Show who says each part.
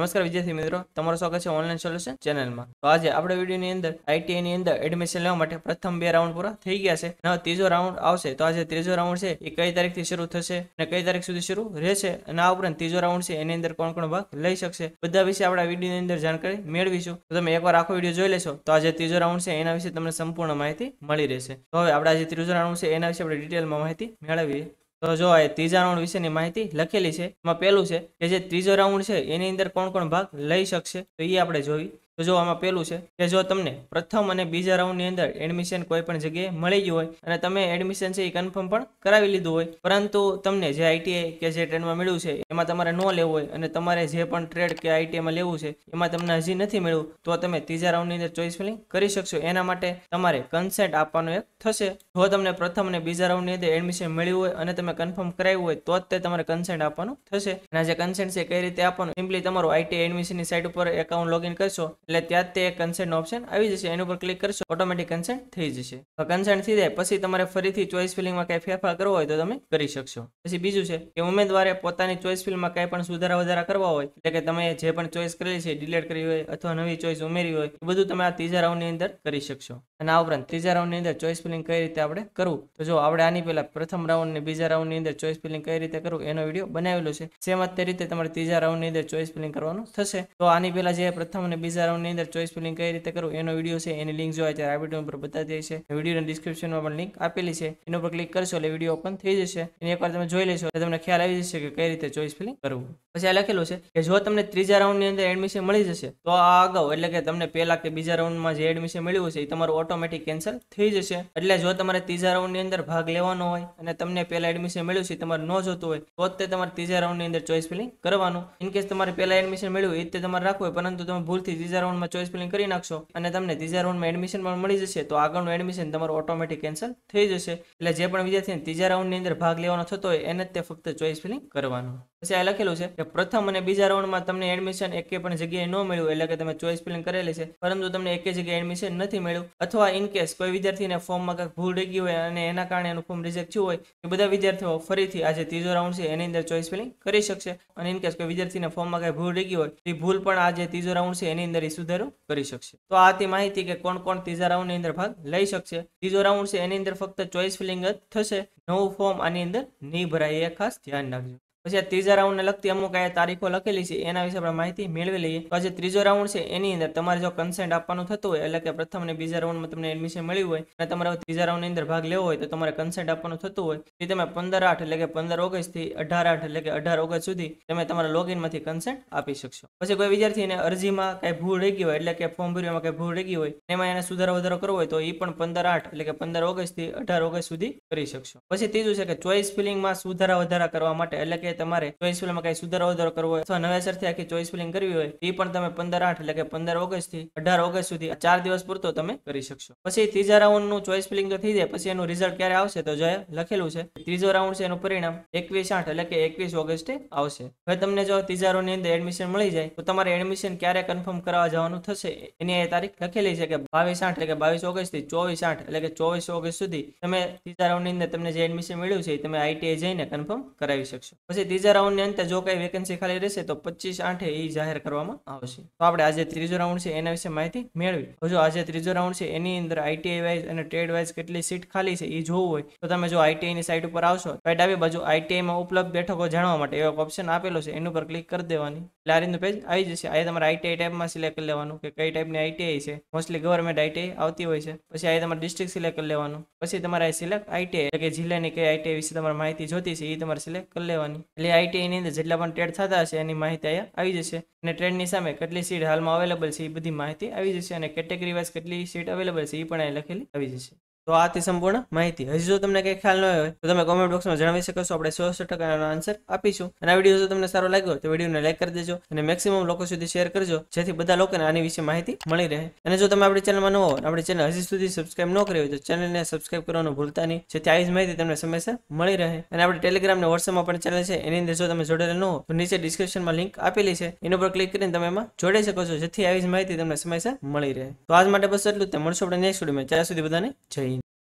Speaker 1: નમસ્કાર વિદ્યાર્થી મિત્રો તમારો સ્વાગત છે ઓનલાઈન સોલ્યુશન ચેનલમાં તો આજે આપણે વિડીયોની અંદર આઈટીઆઈની અંદર એડમિશન લેવા માટે પ્રથમ બે રાઉન્ડ પૂરા થઈ ગયા છે અને ત્રીજો રાઉન્ડ આવશે તો આજે ત્રીજો રાઉન્ડ છે એ કઈ તારીખથી શરૂ થશે અને કઈ તારીખ સુધી શરૂ રહેશે અને આ ઉપરાંત ત્રીજો રાઉન્ડ છે એની અંદર કોણ કોણ ભાગ લઈ શકશે બધા વિશે આપણે વિડીયોની અંદર જાણકારી મેળવીશું તો તમે એકવાર આખો વિડીયો જોઈ લેશો તો આજે ત્રીજો રાઉન્ડ છે એના વિશે તમને સંપૂર્ણ માહિતી મળી રહેશે તો હવે આપણે આજે ત્રીજો રાઉન્ડ છે એના વિશે આપણે ડિટેલમાં માહિતી મેળવીએ તો જો એ ત્રીજા રાઉન્ડ વિશેની માહિતી લખેલી છે એમાં પહેલું છે કે જે ત્રીજો રાઉન્ડ છે એની અંદર કોણ કોણ ભાગ લઈ શકશે તો એ આપણે જોઈ તો જો આમાં પહેલું છે કે જો તમને પ્રથમ અને બીજા રાઉન્ડની અંદર એડમિશન કોઈ પણ જગ્યાએ મળી ગયું હોય અને તમે એડમિશન છે એ કન્ફર્મ પણ કરાવી લીધું હોય પરંતુ તમને જે આઈટીઆઈ કે જે ટ્રેડમાં મળ્યું છે એમાં તમારે ન લેવું હોય અને તમારે જે પણ ટ્રેડ કે આઈટીઆઈમાં લેવું છે એમાં તમને હજી નથી મળ્યું તો તમે ત્રીજા રાઉન્ડની અંદર ચોઈસ ફિલિંગ કરી શકશો એના માટે તમારે કન્સેન્ટ આપવાનો એક થશે જો તમને પ્રથમ અને બીજા રાઉન્ડની અંદર એડમિશન મળ્યું હોય અને તમે કન્ફર્મ કરાવ્યું હોય તો જ તે તમારે કન્સેન્ટ આપવાનું થશે અને જે કન્સેન્ટ છે કઈ રીતે આપવાનું સિમ્પલી તમારું આઈટીઆઈ એડમિશનની સાઇટ ઉપર એકાઉન્ટ લોગિન કરશો એટલે ત્યાં તે કન્સેન્ટ ઓપ્શન આવી જશે એની ઉપર ક્લિક કરશો ઓટોમેટિક કન્સેન્ટ થઈ જશે કન્સેન્ટ થઈ જાય પછી તમારે ફરીથી ચોઈસ ફિલિંગમાં કાંઈ ફેરફાર કરવો હોય તો તમે કરી શકશો પછી બીજું છે કે ઉમેદવારે પોતાની ચોઈસ ફિલ્ડમાં કાંઈ પણ સુધારા વધારા કરવા હોય એટલે કે તમે જે પણ ચોઈસ કરેલી છે ડિલેટ કરી હોય અથવા નવી ચોઈસ ઉમેરી હોય એ બધું તમે આ ત્રીજા રાઉન્ડની અંદર કરી શકશો અને આ ઉપરાંત ત્રીજા રાઉન્ડની અંદર ચોઈસ ફિલિંગ કઈ રીતે આપણે કરવું તો જો આપણે આની પહેલા પ્રથમ રાઉન્ડ ને બીજા રાઉન્ડની અંદર ચોઈસ ફિલિંગ કઈ રીતે કરવું એનો વિડીયો બનાવેલો છે સેમ જ તે રીતે તમારે ત્રીજા રાઉન્ડની અંદર ચોઈસ ફિલિંગ કરવાનું થશે તો આની પહેલા જે પ્રથમ અને બીજા રાઉન્ડ ટેલિગ્રામની અંદર ચોઈસ ફિલિંગ કઈ રીતે કરવું એનો વિડીયો છે એની લિંક જોવા ત્યારે આ વિડીયો પર બતાવી છે વિડીયોની ડિસ્ક્રિપ્શનમાં પણ લિંક આપેલી છે એનો પર ક્લિક કરશો એટલે વિડીયો ઓપન થઈ જશે એની એકવાર તમે જોઈ લેશો એટલે તમને ખ્યાલ આવી જશે કે કઈ રીતે ચોઈસ ફિલિંગ કરવું પછી આ લખેલું છે કે જો તમને ત્રીજા રાઉન્ડની અંદર એડમિશન મળી જશે તો આ અગાઉ એટલે કે તમને પહેલા કે બીજા રાઉન્ડમાં જે એડમિશન મળ્યું છે એ તમારું ઓટોમેટિક કેન્સલ થઈ જશે એટલે જો તમારે ત્રીજા રાઉન્ડની અંદર ભાગ લેવાનો હોય અને તમને પહેલા એડમિશન મળ્યું છે તમારે ન જોતું હોય તો જ તે તમારે ત્રીજા રાઉન્ડની અંદર ચોઈસ ફિલિંગ કરવાનું ઇનકેસ તમારે પહેલા એડમિશન મળ્યું એ તમારે રાખવું હોય પરંતુ તમે ભૂલથી ત્રીજા રાઉન્ડમાં ચોઈસ ફિલિંગ કરી નાખશો અને તમને ત્રીજા રાઉન્ડમાં એડમિશન પણ મળી જશે તો આગળનું એડમિશન તમારું ઓટોમેટિક કેન્સલ થઈ જશે એટલે જે પણ વિદ્યાર્થીને ત્રીજા રાઉન્ડની અંદર ભાગ લેવાનો થતો હોય એને જ તે ફક્ત ચોઈસ ફિલિંગ કરવાનું પછી આ લખેલું છે કે પ્રથમ અને બીજા રાઉન્ડમાં તમને એડમિશન એક પણ જગ્યાએ ન મળ્યું એટલે કે તમે ચોઈસ ફિલિંગ કરેલી છે પરંતુ તમને એક જગ્યાએ એડમિશન નથી મળ્યું અથવા ઇન કેસ કોઈ વિદ્યાર્થીને ફોર્મમાં કંઈક ભૂલ રહી હોય અને એના કારણે એનું ફોર્મ રિજેક્ટ થયું હોય એ બધા વિદ્યાર્થીઓ ફરીથી આજે ત્રીજો રાઉન્ડ છે એની અંદર ચોઈસ ફિલિંગ કરી શકશે અને ઇન કેસ કોઈ વિદ્યાર્થીને ફોર્મમાં કંઈ ભૂલ રહી ગઈ હોય એ ભૂલ પણ આજે ત્રીજો રાઉન્ડ છે એની અંદર સુધારો કરી શકશે તો આથી માહિતી કે કોણ કોણ ત્રીજા રાઉન્ડ ની અંદર ભાગ લઈ શકશે ત્રીજો રાઉન્ડ છે એની અંદર ફક્ત ચોઈસ ફિલિંગ જ થશે નવું ફોર્મ આની અંદર નહીં ભરાય એ ખાસ ધ્યાન રાખજો પછી આ ત્રીજા રાઉન્ડને લગતી અમુક આ તારીખો લખેલી છે એના વિશે આપણે માહિતી મેળવી લઈએ તો આજે ત્રીજો રાઉન્ડ છે એની અંદર તમારે જો કન્સેન્ટ આપવાનું થતું હોય એટલે કે પ્રથમ અને બીજા રાઉન્ડમાં તમને એડમિશન મળ્યું હોય અને તમારે ત્રીજા રાઉન્ડની અંદર ભાગ લેવો હોય તો તમારે કન્સેન્ટ આપવાનું થતું હોય એ તમે પંદર આઠ એટલે કે પંદર ઓગસ્ટથી અઢાર આઠ એટલે કે અઢાર ઓગસ્ટ સુધી તમે તમારા લોગિનમાંથી કન્સેન્ટ આપી શકશો પછી કોઈ વિદ્યાર્થીને અરજીમાં કંઈ ભૂલ રહી ગઈ હોય એટલે કે ફોર્મ ભર્યામાં કાંઈ ભૂલ રહી ગઈ હોય એમાં એને સુધારો વધારો કરવો હોય તો એ પણ પંદર આઠ એટલે કે પંદર ઓગસ્ટથી અઢાર ઓગસ્ટ સુધી કરી શકશો પછી ત્રીજું છે કે ચોઇસ ફિલિંગમાં સુધારા વધારા કરવા માટે એટલે કે તમારે ચોઈસ ફિલ્મમાં કઈ સુધારો વધારો કરવો હોય અથવા નવેસરથી આખી ચોઈસ ફિલિંગ કરવી હોય એ પણ તમે પંદર આઠ એટલે કે પંદર ઓગસ્ટથી અઢાર ઓગસ્ટ સુધી ચાર દિવસ પૂરતો તમે કરી શકશો પછી ત્રીજા રાઉન્ડનું ચોઈસ ફિલિંગ તો થઈ જાય પછી એનું રિઝલ્ટ ક્યારે આવશે તો જે લખેલું છે ત્રીજો રાઉન્ડ છે એનું પરિણામ એકવીસ આઠ એટલે કે એકવીસ ઓગસ્ટે આવશે હવે તમને જો ત્રીજા રાઉન્ડની અંદર એડમિશન મળી જાય તો તમારે એડમિશન ક્યારે કન્ફર્મ કરવા જવાનું થશે એની એ તારીખ લખેલી છે કે બાવીસ આઠ એટલે કે બાવીસ ઓગસ્ટ થી ચોવીસ આઠ એટલે કે ચોવીસ ઓગસ્ટ સુધી તમે ત્રીજા રાઉન્ડની અંદર તમને જે એડમિશન મળ્યું છે એ તમે આઈટીઆઈ જઈને કન્ફર્મ કરાવી શકશો પછી ત્રીજા રાઉન્ડની અંતે જો કઈ વેકેન્સી ખાલી રહેશે તો પચીસ આઠે એ જાહેર કરવામાં આવશે તો આપણે આજે ત્રીજો રાઉન્ડ છે એના વિશે માહિતી મેળવી જો આજે ત્રીજો રાઉન્ડ છે એની અંદર આઈટીઆઈ વાઇઝ અને ટ્રેડ વાઇઝ કેટલી સીટ ખાલી છે એ જોવું હોય તો તમે જો આઈટીઆઈની સાઇટ ઉપર આવશો તો ડાબી બાજુ આઈટીઆઈમાં ઉપલબ્ધ બેઠકો જાણવા માટે એવો ઓપ્શન આપેલો છે એની ઉપર ક્લિક કરી દેવાની લારીનું પેજ આવી જશે અહીંયા તમારે આઈટીઆઈ ટાઈપમાં સિલેક્ટ કરી લેવાનું કે કઈ ટાઈપની આઈટીઆઈ છે મોસ્ટલી ગવર્મેન્ટ આઈટીઆઈ આવતી હોય છે પછી અહીંયા તમારે ડિસ્ટ્રિક્ટ સિલેક્ટ કરી લેવાનું પછી તમારે સિલેક્ટ આઈટીઆઈ એટલે કે જિલ્લાની કઈ આઈટીઆઈ વિશે તમારે માહિતી જોતી છે એ તમારે સિલેક્ટ કરી લેવાની એટલે આઈટીઆઈની અંદર જેટલા પણ ટ્રેડ થતા હશે એની માહિતી અહીંયા આવી જશે અને ટ્રેડની સામે કેટલી સીટ હાલમાં અવેલેબલ છે એ બધી માહિતી આવી જશે અને કેટેગરી વાઇઝ કેટલી સીટ અવેલેબલ છે એ પણ અહીંયા લખેલી આવી જશે તો આથી સંપૂર્ણ માહિતી હજી જો તમને કંઈ ખ્યાલ ન હોય તો તમે કોમેન્ટ બોક્સમાં જણાવી શકો છો આપણે સો સો ટકાનો આન્સર આપીશું અને આ વિડીયો જો તમને સારો લાગ્યો તો વિડીયોને લાઈક કરી દેજો અને મેક્સિમમ લોકો સુધી શેર કરજો જેથી બધા લોકોને આની વિશે માહિતી મળી રહે અને જો તમે આપણી ચેનલમાં ન હો આપણી ચેનલ હજી સુધી સબસ્ક્રાઇબ ન કરી હોય તો ચેનલને સબસ્ક્રાઇબ કરવાનું ભૂલતા નહીં જેથી આવી જ માહિતી તમને સમયસર મળી રહે અને આપણે ટેલિગ્રામ ને વોટ્સએપમાં પણ ચેનલ છે એની અંદર જો તમે જોડેલા ન હો તો નીચે ડિસ્ક્રિપ્શનમાં લિંક આપેલી છે એના પર ક્લિક કરીને તમે એમાં જોડાઈ શકો છો જેથી આવી જ માહિતી તમને સમયસર મળી રહે તો આજ માટે બસ એટલું જ મળશું આપણે નેક્સ્ટ વિડીયોમાં ત્યાં સુધી બધાને જઈએ